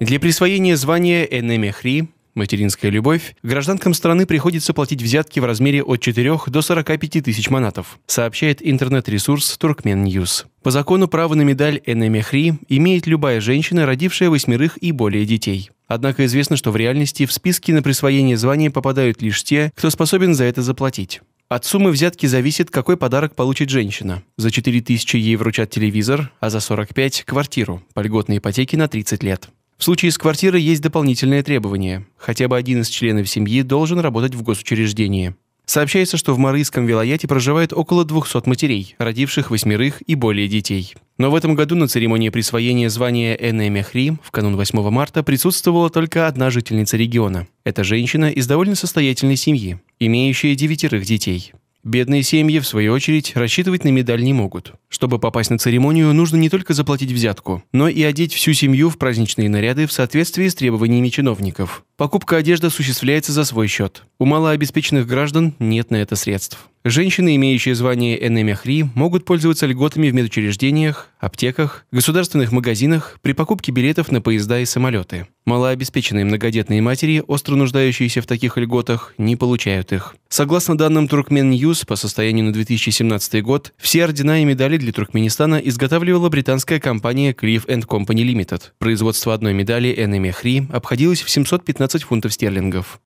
Для присвоения звания Энемехри материнская любовь, гражданкам страны приходится платить взятки в размере от 4 до 45 тысяч манатов, сообщает интернет-ресурс Туркмен Ньюс. По закону право на медаль Энемехри имеет любая женщина, родившая восьмерых и более детей. Однако известно, что в реальности в списки на присвоение звания попадают лишь те, кто способен за это заплатить. От суммы взятки зависит, какой подарок получит женщина. За 4000 ей вручат телевизор, а за 45 – квартиру, по льготной ипотеке на 30 лет. В случае с квартирой есть дополнительное требование: Хотя бы один из членов семьи должен работать в госучреждении. Сообщается, что в Марийском вилаяте проживает около 200 матерей, родивших восьмерых и более детей. Но в этом году на церемонии присвоения звания Эне в канун 8 марта присутствовала только одна жительница региона. Это женщина из довольно состоятельной семьи, имеющая девятерых детей. Бедные семьи, в свою очередь, рассчитывать на медаль не могут. Чтобы попасть на церемонию, нужно не только заплатить взятку, но и одеть всю семью в праздничные наряды в соответствии с требованиями чиновников. Покупка одежды осуществляется за свой счет. У малообеспеченных граждан нет на это средств. Женщины, имеющие звание НМХРИ, могут пользоваться льготами в медучреждениях, аптеках, государственных магазинах при покупке билетов на поезда и самолеты. Малообеспеченные многодетные матери, остро нуждающиеся в таких льготах, не получают их. Согласно данным Туркмен Ньюс по состоянию на 2017 год, все ордена и медали для Туркменистана изготавливала британская компания Cliff Company Limited. Производство одной медали НМХРИ обходилось в 715 фунтов стерлингов.